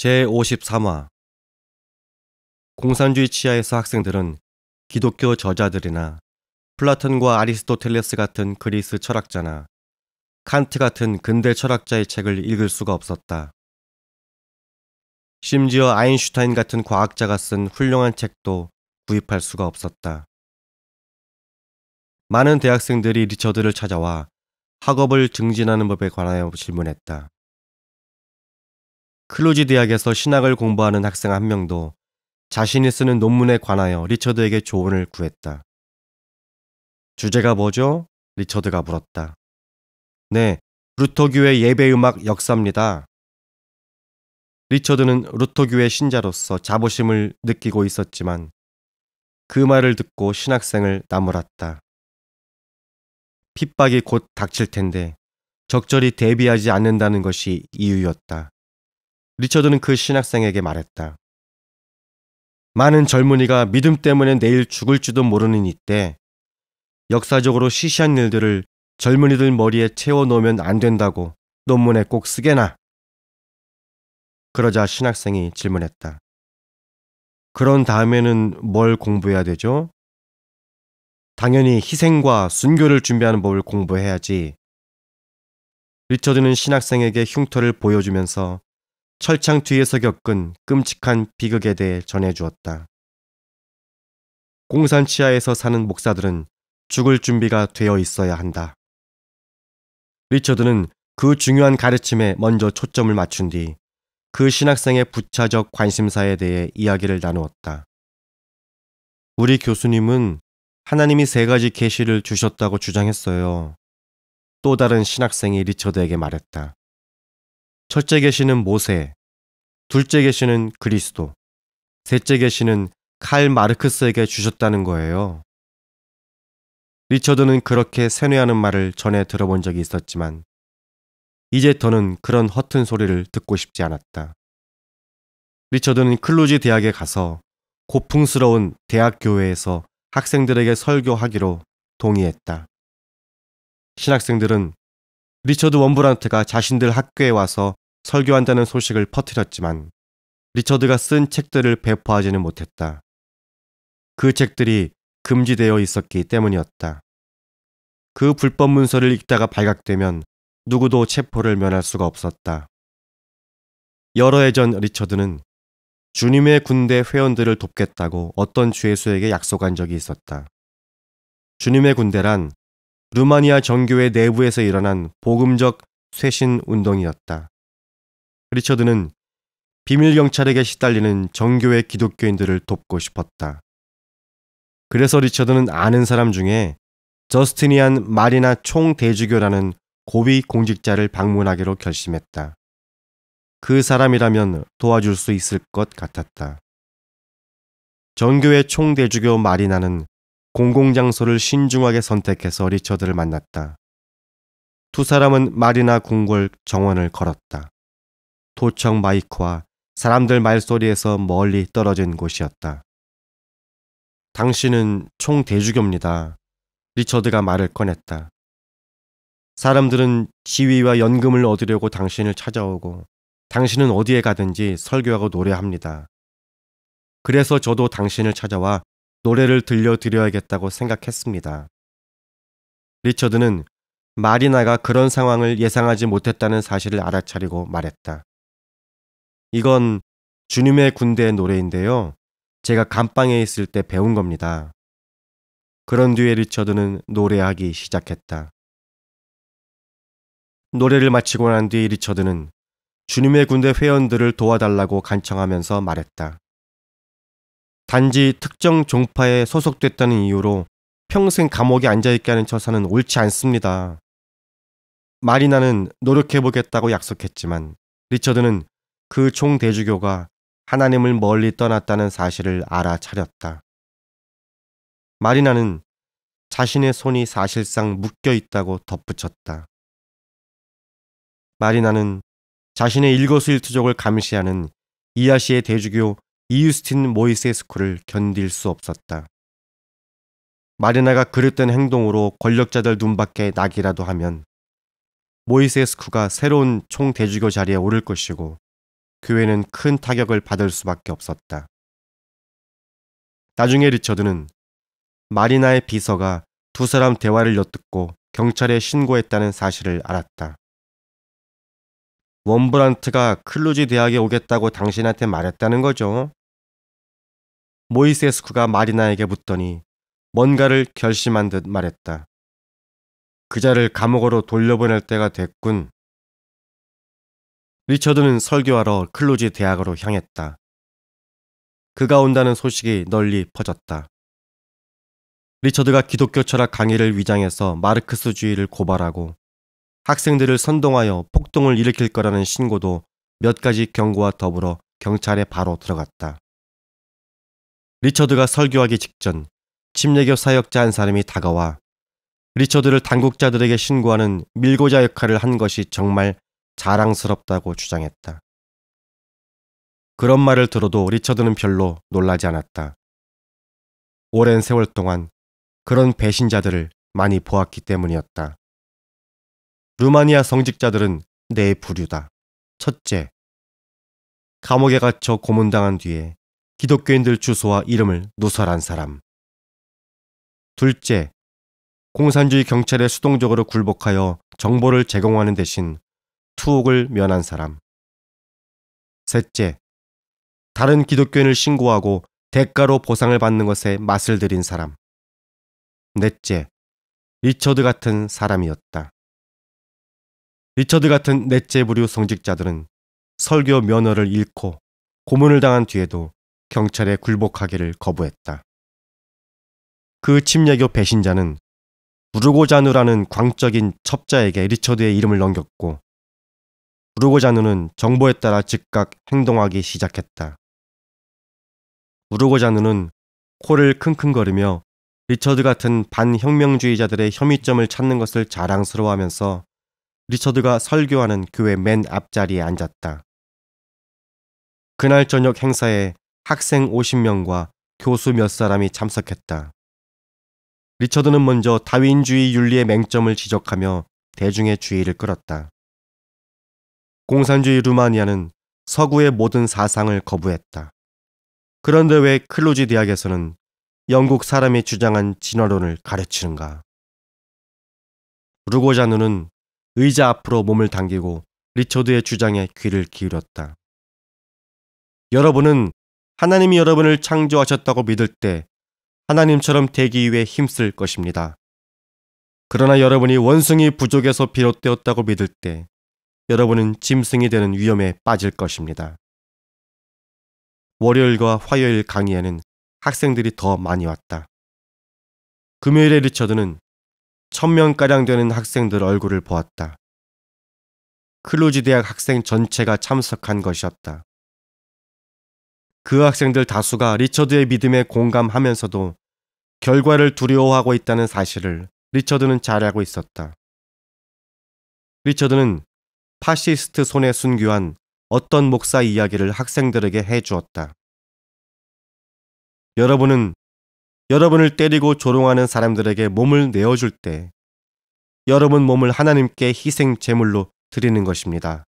제53화 공산주의 치하에서 학생들은 기독교 저자들이나 플라톤과 아리스토텔레스 같은 그리스 철학자나 칸트 같은 근대 철학자의 책을 읽을 수가 없었다. 심지어 아인슈타인 같은 과학자가 쓴 훌륭한 책도 구입할 수가 없었다. 많은 대학생들이 리처드를 찾아와 학업을 증진하는 법에 관하여 질문했다. 클루지 대학에서 신학을 공부하는 학생 한 명도 자신이 쓰는 논문에 관하여 리처드에게 조언을 구했다. 주제가 뭐죠? 리처드가 물었다. 네, 루터교회 예배음악 역사입니다. 리처드는 루터교회 신자로서 자부심을 느끼고 있었지만 그 말을 듣고 신학생을 나무랐다. 핍박이 곧 닥칠 텐데 적절히 대비하지 않는다는 것이 이유였다. 리처드는 그 신학생에게 말했다. 많은 젊은이가 믿음 때문에 내일 죽을지도 모르는 이때 역사적으로 시시한 일들을 젊은이들 머리에 채워놓으면 안 된다고 논문에 꼭 쓰게나. 그러자 신학생이 질문했다. 그런 다음에는 뭘 공부해야 되죠? 당연히 희생과 순교를 준비하는 법을 공부해야지. 리처드는 신학생에게 흉터를 보여주면서 철창 뒤에서 겪은 끔찍한 비극에 대해 전해 주었다. 공산 치하에서 사는 목사들은 죽을 준비가 되어 있어야 한다. 리처드는 그 중요한 가르침에 먼저 초점을 맞춘 뒤 그 신학생의 부차적 관심사에 대해 이야기를 나누었다. 우리 교수님은 하나님이 세 가지 계시를 주셨다고 주장했어요. 또 다른 신학생이 리처드에게 말했다. 첫째 계시는 모세, 둘째 계시는 그리스도, 셋째 계시는 칼 마르크스에게 주셨다는 거예요. 리처드는 그렇게 세뇌하는 말을 전에 들어본 적이 있었지만 이제 더는 그런 허튼 소리를 듣고 싶지 않았다. 리처드는 클루지 대학에 가서 고풍스러운 대학교회에서 학생들에게 설교하기로 동의했다. 신학생들은 리처드 원브란트가 자신들 학교에 와서 설교한다는 소식을 퍼뜨렸지만 리처드가 쓴 책들을 배포하지는 못했다. 그 책들이 금지되어 있었기 때문이었다. 그 불법 문서를 읽다가 발각되면 누구도 체포를 면할 수가 없었다. 여러 해 전 리처드는 주님의 군대 회원들을 돕겠다고 어떤 죄수에게 약속한 적이 있었다. 주님의 군대란 루마니아 정교회 내부에서 일어난 복음적 쇄신 운동이었다. 리처드는 비밀 경찰에게 시달리는 정교회 기독교인들을 돕고 싶었다. 그래서 리처드는 아는 사람 중에 저스티니안 마리나 총대주교라는 고위 공직자를 방문하기로 결심했다. 그 사람이라면 도와줄 수 있을 것 같았다. 전교회 총대주교 마리나는 공공장소를 신중하게 선택해서 리처드를 만났다. 두 사람은 마리나 궁궐 정원을 걸었다. 도청 마이크와 사람들 말소리에서 멀리 떨어진 곳이었다. 당신은 총 대주교입니다. 리처드가 말을 꺼냈다. 사람들은 지위와 연금을 얻으려고 당신을 찾아오고 당신은 어디에 가든지 설교하고 노래합니다. 그래서 저도 당신을 찾아와 노래를 들려드려야겠다고 생각했습니다. 리처드는 마리나가 그런 상황을 예상하지 못했다는 사실을 알아차리고 말했다. 이건 주님의 군대의 노래인데요. 제가 감방에 있을 때 배운 겁니다. 그런 뒤에 리처드는 노래하기 시작했다. 노래를 마치고 난 뒤 리처드는 주님의 군대 회원들을 도와달라고 간청하면서 말했다. 단지 특정 종파에 소속됐다는 이유로 평생 감옥에 앉아있게 하는 처사는 옳지 않습니다. 마리나는 노력해보겠다고 약속했지만 리처드는 그 총대주교가 하나님을 멀리 떠났다는 사실을 알아차렸다. 마리나는 자신의 손이 사실상 묶여 있다고 덧붙였다. 마리나는 자신의 일거수일투족을 감시하는 이아시의 대주교 이유스틴 모이세스쿠를 견딜 수 없었다. 마리나가 그릇된 행동으로 권력자들 눈밖에 나기라도 하면 모이세스쿠가 새로운 총대주교 자리에 오를 것이고 교회는 큰 타격을 받을 수밖에 없었다. 나중에 리처드는 마리나의 비서가 두 사람 대화를 엿듣고 경찰에 신고했다는 사실을 알았다. 원브란트가 클루지 대학에 오겠다고 당신한테 말했다는 거죠. 모이세스쿠가 마리나에게 묻더니 뭔가를 결심한 듯 말했다. 그자를 감옥으로 돌려보낼 때가 됐군. 리처드는 설교하러 클로지 대학으로 향했다. 그가 온다는 소식이 널리 퍼졌다. 리처드가 기독교 철학 강의를 위장해서 마르크스주의를 고발하고 학생들을 선동하여 폭동을 일으킬 거라는 신고도 몇 가지 경고와 더불어 경찰에 바로 들어갔다. 리처드가 설교하기 직전 침례교 사역자 한 사람이 다가와 리처드를 당국자들에게 신고하는 밀고자 역할을 한 것이 정말 자랑스럽다고 주장했다. 그런 말을 들어도 리처드는 별로 놀라지 않았다. 오랜 세월 동안 그런 배신자들을 많이 보았기 때문이었다. 루마니아 성직자들은 네 부류다. 첫째, 감옥에 갇혀 고문당한 뒤에 기독교인들 주소와 이름을 누설한 사람. 둘째, 공산주의 경찰에 수동적으로 굴복하여 정보를 제공하는 대신 투옥을 면한 사람. 셋째, 다른 기독교인을 신고하고 대가로 보상을 받는 것에 맛을 들인 사람. 넷째, 리처드 같은 사람이었다. 리처드 같은 넷째 부류 성직자들은 설교 면허를 잃고 고문을 당한 뒤에도 경찰에 굴복하기를 거부했다. 그침략교 배신자는 무르고자누라는 광적인 첩자에게 리처드의 이름을 넘겼고 우르고자누는 정보에 따라 즉각 행동하기 시작했다. 우르고자누는 코를 킁킁거리며 리처드 같은 반혁명주의자들의 혐의점을 찾는 것을 자랑스러워하면서 리처드가 설교하는 교회 맨 앞자리에 앉았다. 그날 저녁 행사에 학생 50명과 교수 몇 사람이 참석했다. 리처드는 먼저 다윈주의 윤리의 맹점을 지적하며 대중의 주의를 끌었다. 공산주의 루마니아는 서구의 모든 사상을 거부했다. 그런데 왜클로지 대학에서는 영국 사람이 주장한 진화론을 가르치는가? 루고자누는 의자 앞으로 몸을 당기고 리처드의 주장에 귀를 기울였다. 여러분은 하나님이 여러분을 창조하셨다고 믿을 때 하나님처럼 되기 위해 힘쓸 것입니다. 그러나 여러분이 원숭이 부족에서 비롯되었다고 믿을 때 여러분은 짐승이 되는 위험에 빠질 것입니다. 월요일과 화요일 강의에는 학생들이 더 많이 왔다. 금요일에 리처드는 천명가량 되는 학생들 얼굴을 보았다. 클루지 대학 학생 전체가 참석한 것이었다. 그 학생들 다수가 리처드의 믿음에 공감하면서도 결과를 두려워하고 있다는 사실을 리처드는 잘 알고 있었다. 리처드는 파시스트 손에 순교한 어떤 목사 이야기를 학생들에게 해 주었다. 여러분은 여러분을 때리고 조롱하는 사람들에게 몸을 내어줄 때 여러분 몸을 하나님께 희생 제물로 드리는 것입니다.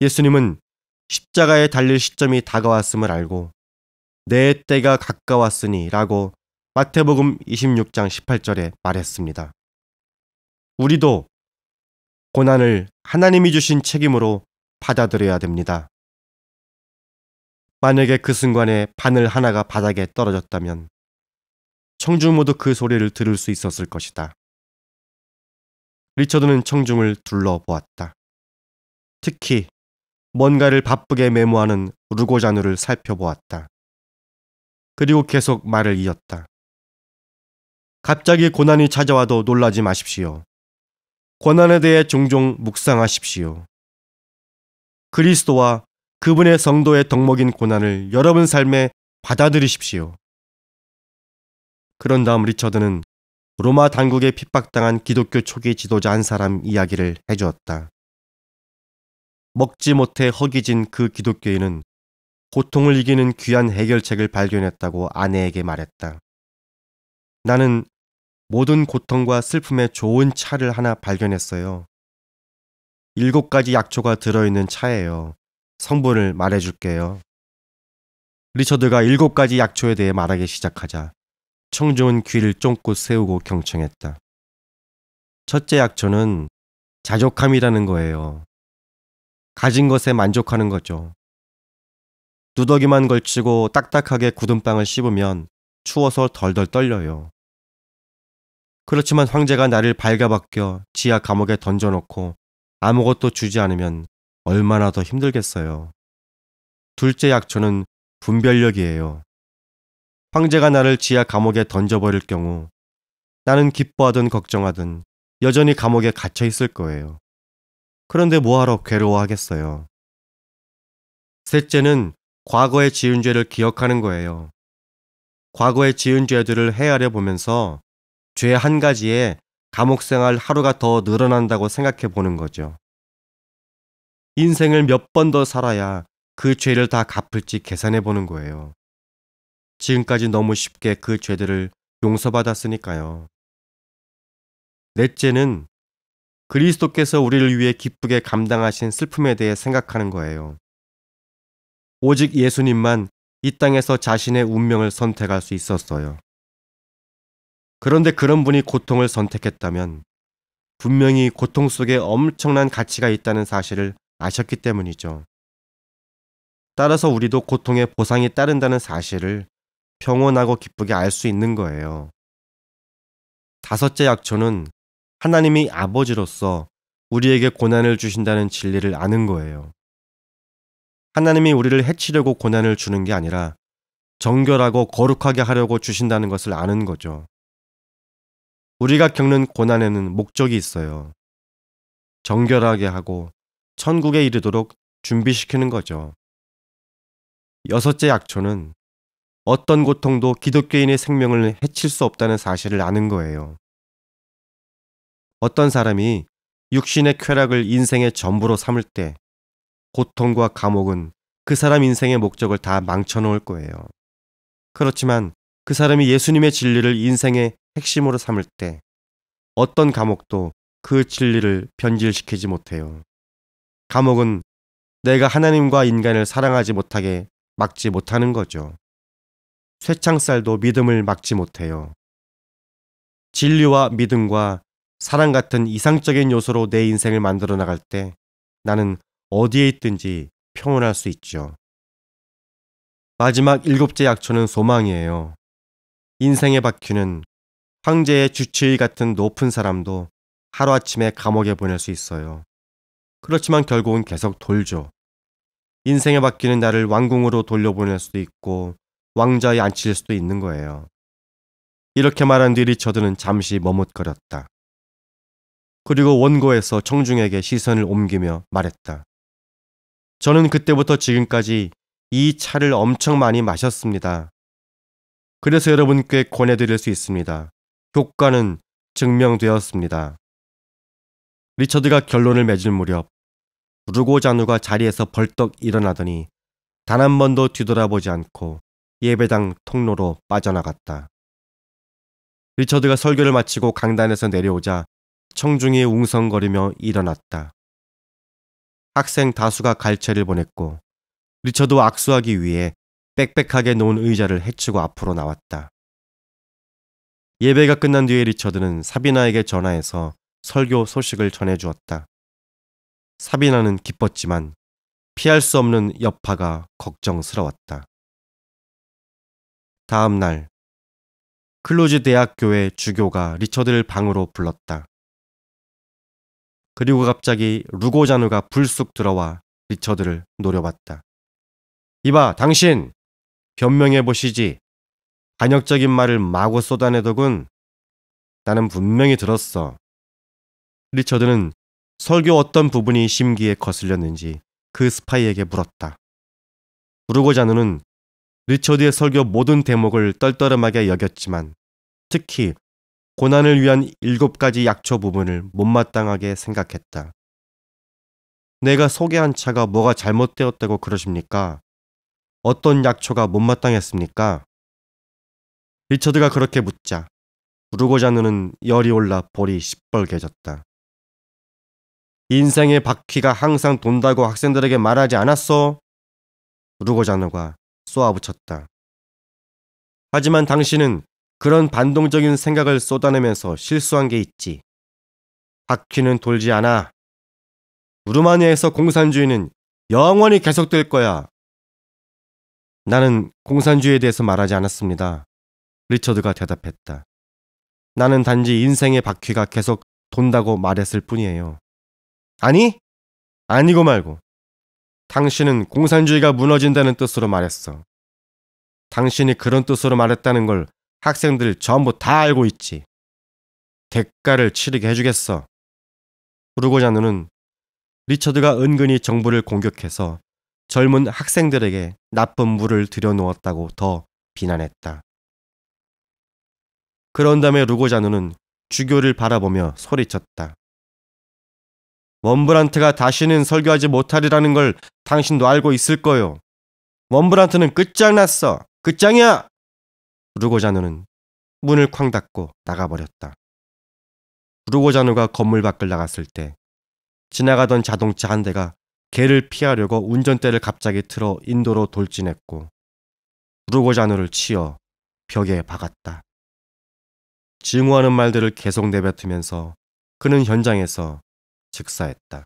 예수님은 십자가에 달릴 시점이 다가왔음을 알고 내 때가 가까웠으니 라고 마태복음 26장 18절에 말했습니다. 우리도 고난을 하나님이 주신 책임으로 받아들여야 됩니다. 만약에 그 순간에 바늘 하나가 바닥에 떨어졌다면 청중 모두 그 소리를 들을 수 있었을 것이다. 리처드는 청중을 둘러보았다. 특히 뭔가를 바쁘게 메모하는 루고자누를 살펴보았다. 그리고 계속 말을 이었다. 갑자기 고난이 찾아와도 놀라지 마십시오. 권한에 대해 종종 묵상하십시오. 그리스도와 그분의 성도의 덕목인 고난을 여러분 삶에 받아들이십시오. 그런 다음 리처드는 로마 당국에 핍박당한 기독교 초기 지도자 한 사람 이야기를 해주었다. 먹지 못해 허기진 그 기독교인은 고통을 이기는 귀한 해결책을 발견했다고 아내에게 말했다. 나는 모든 고통과 슬픔에 좋은 차를 하나 발견했어요. 일곱 가지 약초가 들어있는 차예요. 성분을 말해줄게요. 리처드가 일곱 가지 약초에 대해 말하기 시작하자 청조은 귀를 쫑긋 세우고 경청했다. 첫째 약초는 자족함이라는 거예요. 가진 것에 만족하는 거죠. 누더기만 걸치고 딱딱하게 굳은 빵을 씹으면 추워서 덜덜 떨려요. 그렇지만 황제가 나를 발가벗겨 지하 감옥에 던져놓고 아무것도 주지 않으면 얼마나 더 힘들겠어요. 둘째 약초는 분별력이에요. 황제가 나를 지하 감옥에 던져버릴 경우 나는 기뻐하든 걱정하든 여전히 감옥에 갇혀 있을 거예요. 그런데 뭐하러 괴로워하겠어요. 셋째는 과거에 지은 죄를 기억하는 거예요. 과거에 지은 죄들을 헤아려 보면서 죄한 가지에 감옥 생활 하루가 더 늘어난다고 생각해 보는 거죠. 인생을 몇 번 더 살아야 그 죄를 다 갚을지 계산해 보는 거예요. 지금까지 너무 쉽게 그 죄들을 용서받았으니까요. 넷째는 그리스도께서 우리를 위해 기쁘게 감당하신 슬픔에 대해 생각하는 거예요. 오직 예수님만 이 땅에서 자신의 운명을 선택할 수 있었어요. 그런데 그런 분이 고통을 선택했다면 분명히 고통 속에 엄청난 가치가 있다는 사실을 아셨기 때문이죠. 따라서 우리도 고통에 보상이 따른다는 사실을 평온하고 기쁘게 알 수 있는 거예요. 다섯째 약초는 하나님이 아버지로서 우리에게 고난을 주신다는 진리를 아는 거예요. 하나님이 우리를 해치려고 고난을 주는 게 아니라 정결하고 거룩하게 하려고 주신다는 것을 아는 거죠. 우리가 겪는 고난에는 목적이 있어요. 정결하게 하고 천국에 이르도록 준비시키는 거죠. 여섯째 약초는 어떤 고통도 기독교인의 생명을 해칠 수 없다는 사실을 아는 거예요. 어떤 사람이 육신의 쾌락을 인생의 전부로 삼을 때 고통과 감옥은 그 사람 인생의 목적을 다 망쳐놓을 거예요. 그렇지만 그 사람이 예수님의 진리를 인생의 핵심으로 삼을 때 어떤 감옥도 그 진리를 변질시키지 못해요. 감옥은 내가 하나님과 인간을 사랑하지 못하게 막지 못하는 거죠. 쇠창살도 믿음을 막지 못해요. 진리와 믿음과 사랑 같은 이상적인 요소로 내 인생을 만들어 나갈 때 나는 어디에 있든지 평온할 수 있죠. 마지막 일곱째 약초는 소망이에요. 인생의 바퀴는 황제의 주치의 같은 높은 사람도 하루아침에 감옥에 보낼 수 있어요. 그렇지만 결국은 계속 돌죠. 인생의 바퀴는 나를 왕궁으로 돌려보낼 수도 있고 왕좌에 앉힐 수도 있는 거예요. 이렇게 말한 뒤 리처드는 잠시 머뭇거렸다. 그리고 원고에서 청중에게 시선을 옮기며 말했다. 저는 그때부터 지금까지 이 차를 엄청 많이 마셨습니다. 그래서 여러분께 권해드릴 수 있습니다. 효과는 증명되었습니다. 리처드가 결론을 맺을 무렵 루고 자누가 자리에서 벌떡 일어나더니 단 한 번도 뒤돌아보지 않고 예배당 통로로 빠져나갔다. 리처드가 설교를 마치고 강단에서 내려오자 청중이 웅성거리며 일어났다. 학생 다수가 갈채를 보냈고 리처드와 악수하기 위해 빽빽하게 놓은 의자를 해치고 앞으로 나왔다. 예배가 끝난 뒤에 리처드는 사비나에게 전화해서 설교 소식을 전해주었다. 사비나는 기뻤지만 피할 수 없는 여파가 걱정스러웠다. 다음 날, 클로즈 대학교의 주교가 리처드를 방으로 불렀다. 그리고 갑자기 루고자누가 불쑥 들어와 리처드를 노려봤다. 이봐, 당신! 변명해 보시지. 반역적인 말을 마구 쏟아내더군. 나는 분명히 들었어. 리처드는 설교 어떤 부분이 심기에 거슬렸는지 그 스파이에게 물었다. 부르고자누는 리처드의 설교 모든 대목을 떨떠름하게 여겼지만 특히 고난을 위한 일곱 가지 약초 부분을 못마땅하게 생각했다. 내가 소개한 차가 뭐가 잘못되었다고 그러십니까? 어떤 약초가 못마땅했습니까? 리처드가 그렇게 묻자 우르고자누는 열이 올라 볼이 시뻘개졌다. 인생의 바퀴가 항상 돈다고 학생들에게 말하지 않았어? 우르고자누가 쏘아붙였다. 하지만 당신은 그런 반동적인 생각을 쏟아내면서 실수한 게 있지. 바퀴는 돌지 않아. 우르마니아에서 공산주의는 영원히 계속될 거야. 나는 공산주의에 대해서 말하지 않았습니다. 리처드가 대답했다. 나는 단지 인생의 바퀴가 계속 돈다고 말했을 뿐이에요. 아니? 아니고 말고. 당신은 공산주의가 무너진다는 뜻으로 말했어. 당신이 그런 뜻으로 말했다는 걸 학생들 전부 다 알고 있지. 대가를 치르게 해주겠어. 루고자누는 리처드가 은근히 정부를 공격해서 젊은 학생들에게 나쁜 물을 들여놓았다고 더 비난했다. 그런 다음에 루고자누는 주교를 바라보며 소리쳤다. 원브란트가 다시는 설교하지 못하리라는 걸 당신도 알고 있을 거요. 원브란트는 끝장났어. 끝장이야. 루고자누는 문을 쾅 닫고 나가버렸다. 루고자누가 건물 밖을 나갔을 때 지나가던 자동차 한 대가 개를 피하려고 운전대를 갑자기 틀어 인도로 돌진했고 우르고자노를 치어 벽에 박았다. 증오하는 말들을 계속 내뱉으면서 그는 현장에서 즉사했다.